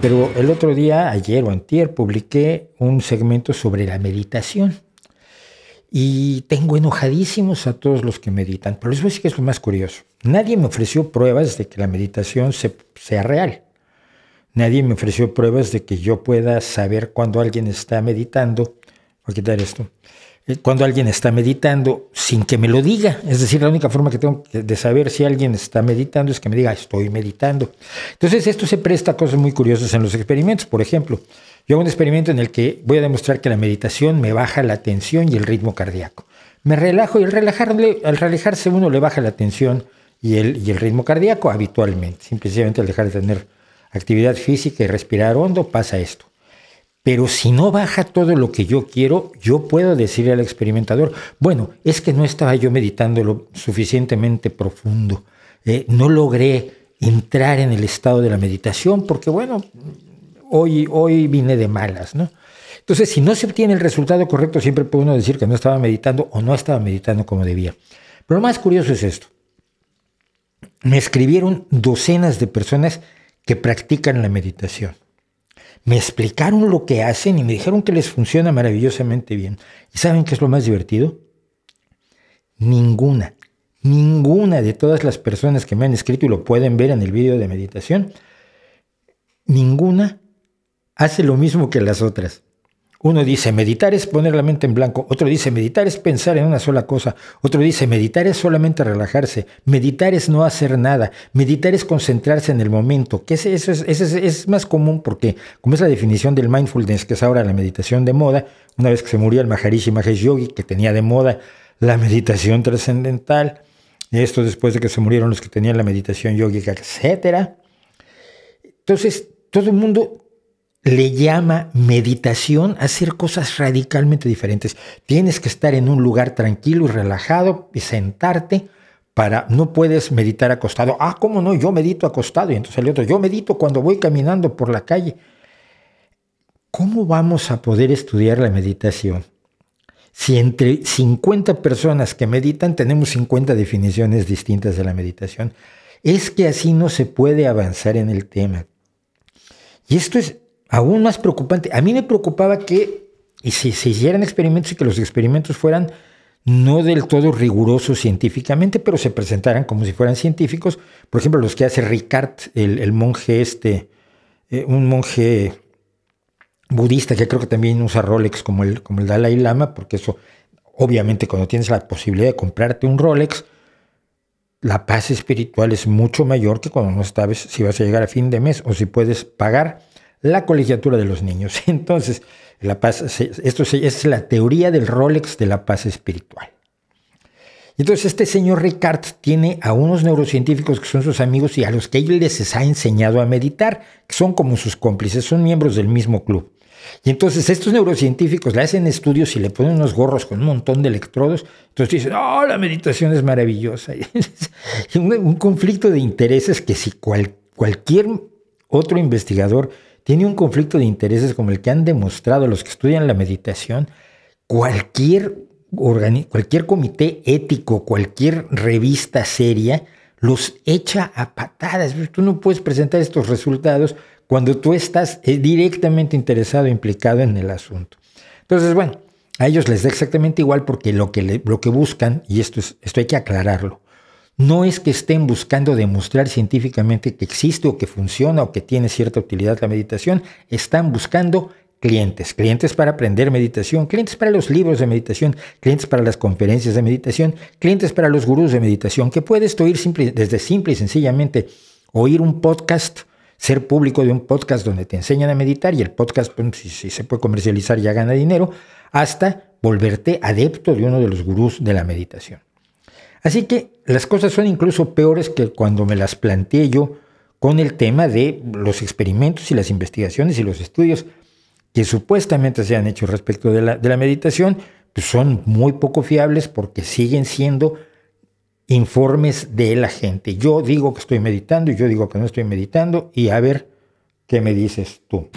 Pero el otro día, ayer o antier, publiqué un segmento sobre la meditación. Y tengo enojadísimos a todos los que meditan. Pero eso sí que es lo más curioso. Nadie me ofreció pruebas de que la meditación sea real. Nadie me ofreció pruebas de que yo pueda saber cuando alguien está meditando. Voy a quitar esto cuando alguien está meditando sin que me lo diga. Es decir, la única forma que tengo de saber si alguien está meditando es que me diga, estoy meditando. Entonces, esto se presta a cosas muy curiosas en los experimentos. Por ejemplo, yo hago un experimento en el que voy a demostrar que la meditación me baja la tensión y el ritmo cardíaco. Me relajo y al, relajarse uno le baja la tensión y el ritmo cardíaco habitualmente. Simplemente al dejar de tener actividad física y respirar hondo pasa esto. Pero si no baja todo lo que yo quiero, yo puedo decirle al experimentador, bueno, es que no estaba yo meditando lo suficientemente profundo, eh, no logré entrar en el estado de la meditación porque, bueno, hoy, hoy vine de malas, ¿no? Entonces, si no se obtiene el resultado correcto, siempre puede uno decir que no estaba meditando o no estaba meditando como debía. Pero lo más curioso es esto. Me escribieron docenas de personas que practican la meditación me explicaron lo que hacen y me dijeron que les funciona maravillosamente bien. ¿Y saben qué es lo más divertido? Ninguna, ninguna de todas las personas que me han escrito y lo pueden ver en el video de meditación, ninguna hace lo mismo que las otras. Uno dice, meditar es poner la mente en blanco. Otro dice, meditar es pensar en una sola cosa. Otro dice, meditar es solamente relajarse. Meditar es no hacer nada. Meditar es concentrarse en el momento. Que eso es, es, más común porque, como es la definición del mindfulness, que es ahora la meditación de moda, una vez que se murió el Maharishi Mahesh Yogi, que tenía de moda la meditación trascendental, esto después de que se murieron los que tenían la meditación yogica, etc. Entonces, todo el mundo le llama meditación hacer cosas radicalmente diferentes. Tienes que estar en un lugar tranquilo y relajado y sentarte para no puedes meditar acostado. Ah, ¿cómo no? Yo medito acostado y entonces el otro, yo medito cuando voy caminando por la calle. ¿Cómo vamos a poder estudiar la meditación? Si entre 50 personas que meditan tenemos 50 definiciones distintas de la meditación, es que así no se puede avanzar en el tema. Y esto es aún más preocupante, a mí me preocupaba que si se hicieran experimentos y que los experimentos fueran no del todo rigurosos científicamente, pero se presentaran como si fueran científicos. Por ejemplo, los que hace Ricard, el, monje este, eh, un monje budista que creo que también usa Rolex como el, como el Dalai Lama, porque eso, obviamente, cuando tienes la posibilidad de comprarte un Rolex, la paz espiritual es mucho mayor que cuando no sabes si vas a llegar a fin de mes o si puedes pagar la colegiatura de los niños. Entonces, la paz, esto es la teoría del Rolex de la paz espiritual. Entonces este señor Ricard tiene a unos neurocientíficos que son sus amigos y a los que él les ha enseñado a meditar, que son como sus cómplices, son miembros del mismo club. Y entonces estos neurocientíficos le hacen estudios y le ponen unos gorros con un montón de electrodos. Entonces dicen, oh, la meditación es maravillosa. y un, conflicto de intereses que si cualquier otro investigador tiene un conflicto de intereses como el que han demostrado los que estudian la meditación, cualquier, comité ético, cualquier revista seria, los echa a patadas. Tú no puedes presentar estos resultados cuando tú estás eh, directamente interesado, implicado en el asunto. Entonces, bueno, a ellos les da exactamente igual porque lo que, lo que buscan, y esto, esto hay que aclararlo, no es que estén buscando demostrar científicamente que existe o que funciona o que tiene cierta utilidad la meditación, están buscando clientes, clientes para aprender meditación, clientes para los libros de meditación, clientes para las conferencias de meditación, clientes para los gurús de meditación, que puedes oír simple, desde simple y sencillamente oír un podcast, ser público de un podcast donde te enseñan a meditar y el podcast, si se puede comercializar ya gana dinero, hasta volverte adepto de uno de los gurús de la meditación. Así que las cosas son incluso peores que cuando me las planteé yo con el tema de los experimentos y las investigaciones y los estudios que supuestamente se han hecho respecto de la, meditación, pues son muy poco fiables porque siguen siendo informes de la gente. Yo digo que estoy meditando y yo digo que no estoy meditando y a ver qué me dices tú.